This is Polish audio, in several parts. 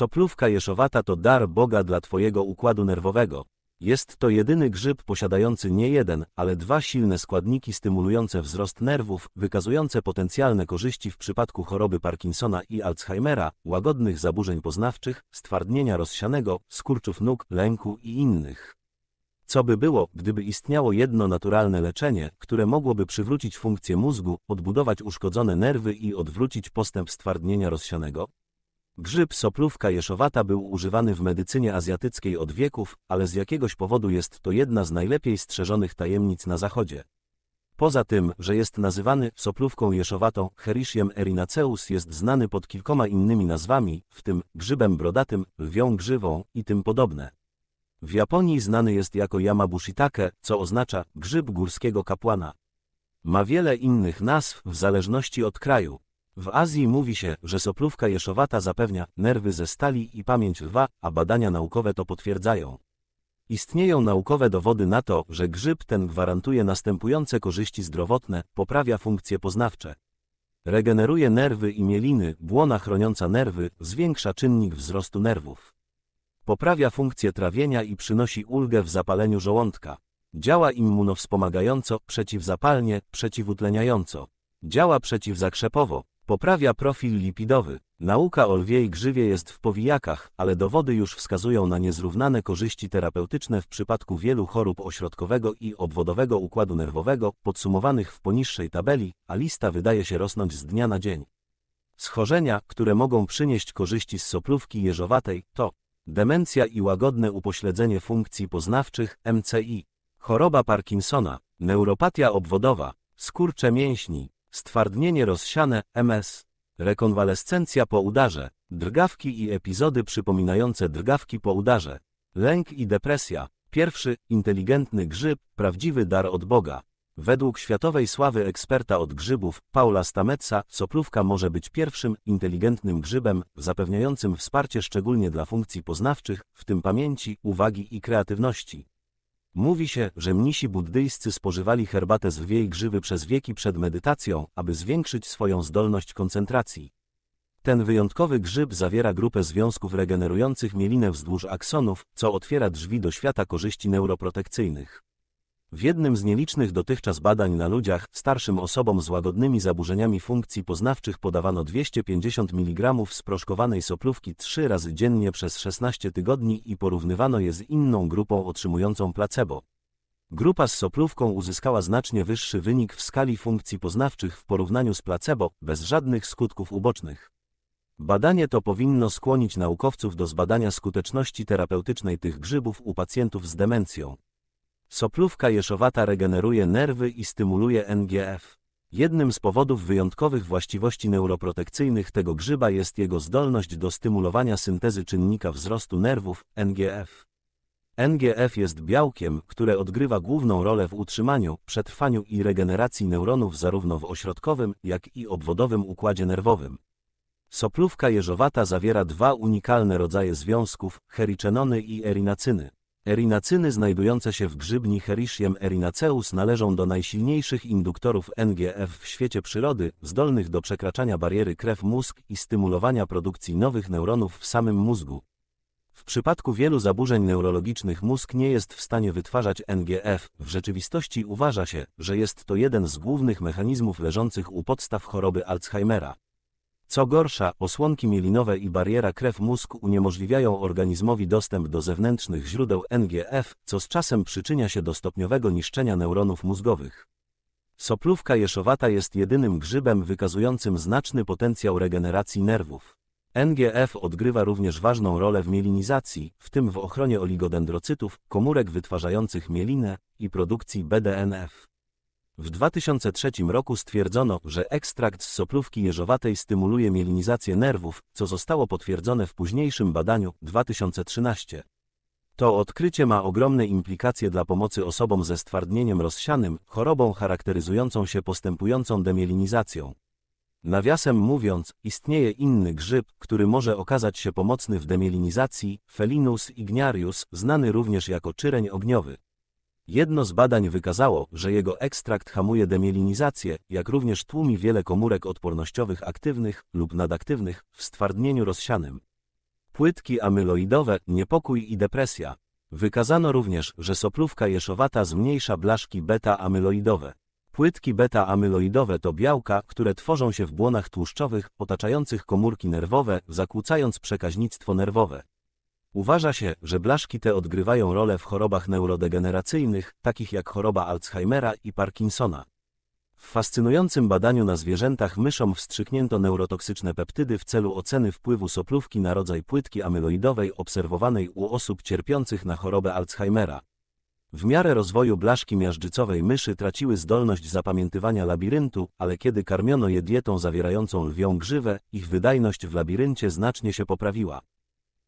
Soplówka jeszowata to dar Boga dla Twojego układu nerwowego. Jest to jedyny grzyb posiadający nie jeden, ale dwa silne składniki stymulujące wzrost nerwów, wykazujące potencjalne korzyści w przypadku choroby Parkinsona i Alzheimera, łagodnych zaburzeń poznawczych, stwardnienia rozsianego, skurczów nóg, lęku i innych. Co by było, gdyby istniało jedno naturalne leczenie, które mogłoby przywrócić funkcję mózgu, odbudować uszkodzone nerwy i odwrócić postęp stwardnienia rozsianego? Grzyb soplówka jeszowata był używany w medycynie azjatyckiej od wieków, ale z jakiegoś powodu jest to jedna z najlepiej strzeżonych tajemnic na Zachodzie. Poza tym, że jest nazywany soplówką jeszowatą, Herishiem erinaceus jest znany pod kilkoma innymi nazwami, w tym grzybem brodatym, lwią grzywą i tym podobne. W Japonii znany jest jako yamabushitake, co oznacza grzyb górskiego kapłana. Ma wiele innych nazw w zależności od kraju. W Azji mówi się, że soplówka jeszowata zapewnia nerwy ze stali i pamięć lwa, a badania naukowe to potwierdzają. Istnieją naukowe dowody na to, że grzyb ten gwarantuje następujące korzyści zdrowotne, poprawia funkcje poznawcze. Regeneruje nerwy i mieliny, błona chroniąca nerwy, zwiększa czynnik wzrostu nerwów. Poprawia funkcję trawienia i przynosi ulgę w zapaleniu żołądka. Działa immunowspomagająco, przeciwzapalnie, przeciwutleniająco. Działa przeciwzakrzepowo, Poprawia profil lipidowy. Nauka o lwiej grzywie jest w powijakach, ale dowody już wskazują na niezrównane korzyści terapeutyczne w przypadku wielu chorób ośrodkowego i obwodowego układu nerwowego, podsumowanych w poniższej tabeli, a lista wydaje się rosnąć z dnia na dzień. Schorzenia, które mogą przynieść korzyści z soplówki jeżowatej, to demencja i łagodne upośledzenie funkcji poznawczych MCI, choroba Parkinsona, neuropatia obwodowa, skurcze mięśni, stwardnienie rozsiane, MS, rekonwalescencja po udarze, drgawki i epizody przypominające drgawki po udarze, lęk i depresja, pierwszy, inteligentny grzyb, prawdziwy dar od Boga. Według światowej sławy eksperta od grzybów, Paula Stametsa, soplówka może być pierwszym inteligentnym grzybem, zapewniającym wsparcie szczególnie dla funkcji poznawczych, w tym pamięci, uwagi i kreatywności. Mówi się, że mnisi buddyjscy spożywali herbatę z lwiej grzywy przez wieki przed medytacją, aby zwiększyć swoją zdolność koncentracji. Ten wyjątkowy grzyb zawiera grupę związków regenerujących mielinę wzdłuż aksonów, co otwiera drzwi do świata korzyści neuroprotekcyjnych. W jednym z nielicznych dotychczas badań na ludziach, starszym osobom z łagodnymi zaburzeniami funkcji poznawczych podawano 250 mg sproszkowanej soplówki 3 razy dziennie przez 16 tygodni i porównywano je z inną grupą otrzymującą placebo. Grupa z soplówką uzyskała znacznie wyższy wynik w skali funkcji poznawczych w porównaniu z placebo, bez żadnych skutków ubocznych. Badanie to powinno skłonić naukowców do zbadania skuteczności terapeutycznej tych grzybów u pacjentów z demencją. Soplówka jeszowata regeneruje nerwy i stymuluje NGF. Jednym z powodów wyjątkowych właściwości neuroprotekcyjnych tego grzyba jest jego zdolność do stymulowania syntezy czynnika wzrostu nerwów NGF. NGF jest białkiem, które odgrywa główną rolę w utrzymaniu, przetrwaniu i regeneracji neuronów zarówno w ośrodkowym, jak i obwodowym układzie nerwowym. Soplówka jeżowata zawiera dwa unikalne rodzaje związków, hericenony i erinacyny. Erinacyny znajdujące się w grzybni Hericium erinaceus należą do najsilniejszych induktorów NGF w świecie przyrody, zdolnych do przekraczania bariery krew-mózg i stymulowania produkcji nowych neuronów w samym mózgu. W przypadku wielu zaburzeń neurologicznych mózg nie jest w stanie wytwarzać NGF, w rzeczywistości uważa się, że jest to jeden z głównych mechanizmów leżących u podstaw choroby Alzheimera. Co gorsza, osłonki mielinowe i bariera krew-mózg uniemożliwiają organizmowi dostęp do zewnętrznych źródeł NGF, co z czasem przyczynia się do stopniowego niszczenia neuronów mózgowych. Soplówka jeszowata jest jedynym grzybem wykazującym znaczny potencjał regeneracji nerwów. NGF odgrywa również ważną rolę w mielinizacji, w tym w ochronie oligodendrocytów, komórek wytwarzających mielinę i produkcji BDNF. W 2003 roku stwierdzono, że ekstrakt z soplówki jeżowatej stymuluje mielinizację nerwów, co zostało potwierdzone w późniejszym badaniu 2013. To odkrycie ma ogromne implikacje dla pomocy osobom ze stwardnieniem rozsianym, chorobą charakteryzującą się postępującą demielinizacją. Nawiasem mówiąc, istnieje inny grzyb, który może okazać się pomocny w demielinizacji, Felinus ignarius, znany również jako czyreń ogniowy. Jedno z badań wykazało, że jego ekstrakt hamuje demielinizację, jak również tłumi wiele komórek odpornościowych aktywnych lub nadaktywnych w stwardnieniu rozsianym. Płytki amyloidowe, niepokój i depresja. Wykazano również, że soplówka jeszowata zmniejsza blaszki beta-amyloidowe. Płytki beta-amyloidowe to białka, które tworzą się w błonach tłuszczowych otaczających komórki nerwowe, zakłócając przekaźnictwo nerwowe. Uważa się, że blaszki te odgrywają rolę w chorobach neurodegeneracyjnych, takich jak choroba Alzheimera i Parkinsona. W fascynującym badaniu na zwierzętach myszom wstrzyknięto neurotoksyczne peptydy w celu oceny wpływu soplówki na rodzaj płytki amyloidowej obserwowanej u osób cierpiących na chorobę Alzheimera. W miarę rozwoju blaszki miażdżycowej myszy traciły zdolność zapamiętywania labiryntu, ale kiedy karmiono je dietą zawierającą lwią grzywę, ich wydajność w labiryncie znacznie się poprawiła.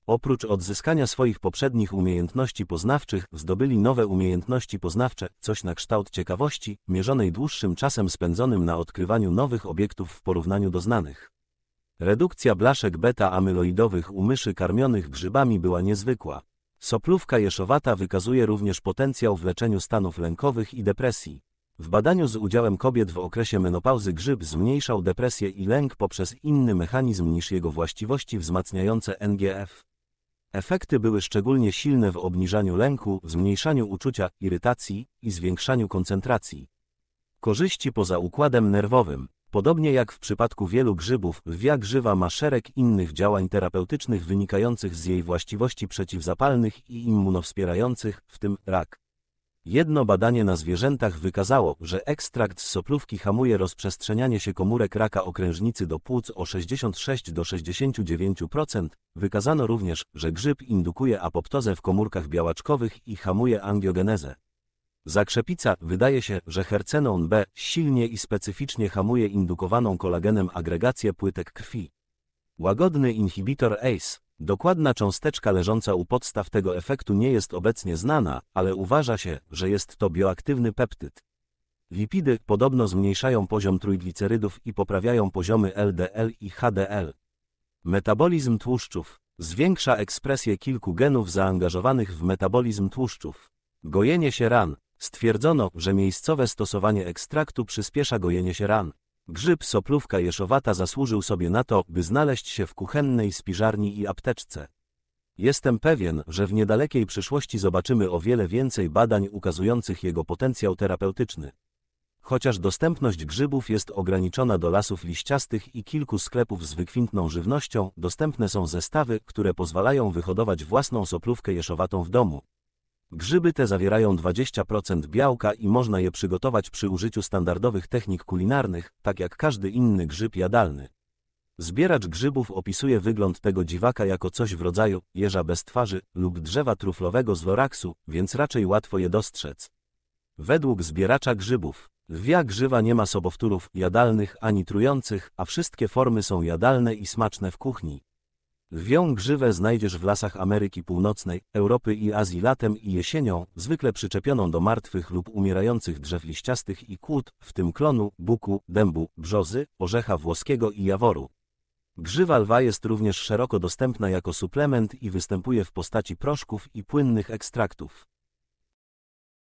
Oprócz odzyskania swoich poprzednich umiejętności poznawczych, zdobyli nowe umiejętności poznawcze, coś na kształt ciekawości, mierzonej dłuższym czasem spędzonym na odkrywaniu nowych obiektów w porównaniu do znanych. Redukcja blaszek beta-amyloidowych u myszy karmionych grzybami była niezwykła. Soplówka jeszowata wykazuje również potencjał w leczeniu stanów lękowych i depresji. W badaniu z udziałem kobiet w okresie menopauzy grzyb zmniejszał depresję i lęk poprzez inny mechanizm niż jego właściwości wzmacniające NGF. Efekty były szczególnie silne w obniżaniu lęku, zmniejszaniu uczucia irytacji i zwiększaniu koncentracji. Korzyści poza układem nerwowym. Podobnie jak w przypadku wielu grzybów, lwia grzywa ma szereg innych działań terapeutycznych wynikających z jej właściwości przeciwzapalnych i immunowspierających, w tym rak. Jedno badanie na zwierzętach wykazało, że ekstrakt z soplówki hamuje rozprzestrzenianie się komórek raka okrężnicy do płuc o 66 do 69%. Wykazano również, że grzyb indukuje apoptozę w komórkach białaczkowych i hamuje angiogenezę. Zakrzepica wydaje się, że hercenon B silnie i specyficznie hamuje indukowaną kolagenem agregację płytek krwi. Łagodny inhibitor ACE Dokładna cząsteczka leżąca u podstaw tego efektu nie jest obecnie znana, ale uważa się, że jest to bioaktywny peptyd. Lipidy podobno zmniejszają poziom trójglicerydów i poprawiają poziomy LDL i HDL. Metabolizm tłuszczów zwiększa ekspresję kilku genów zaangażowanych w metabolizm tłuszczów. Gojenie się ran. Stwierdzono, że miejscowe stosowanie ekstraktu przyspiesza gojenie się ran. Grzyb soplówka jeszowata zasłużył sobie na to, by znaleźć się w kuchennej spiżarni i apteczce. Jestem pewien, że w niedalekiej przyszłości zobaczymy o wiele więcej badań ukazujących jego potencjał terapeutyczny. Chociaż dostępność grzybów jest ograniczona do lasów liściastych i kilku sklepów z wykwintną żywnością, dostępne są zestawy, które pozwalają wyhodować własną soplówkę jeszowatą w domu. Grzyby te zawierają 20% białka i można je przygotować przy użyciu standardowych technik kulinarnych, tak jak każdy inny grzyb jadalny. Zbieracz grzybów opisuje wygląd tego dziwaka jako coś w rodzaju jeża bez twarzy lub drzewa truflowego z loraksu, więc raczej łatwo je dostrzec. Według zbieracza grzybów, lwia grzywa nie ma sobowtórów jadalnych ani trujących, a wszystkie formy są jadalne i smaczne w kuchni. Lwią grzywę znajdziesz w lasach Ameryki Północnej, Europy i Azji latem i jesienią, zwykle przyczepioną do martwych lub umierających drzew liściastych i kłód, w tym klonu, buku, dębu, brzozy, orzecha włoskiego i jaworu. Grzywa lwa jest również szeroko dostępna jako suplement i występuje w postaci proszków i płynnych ekstraktów.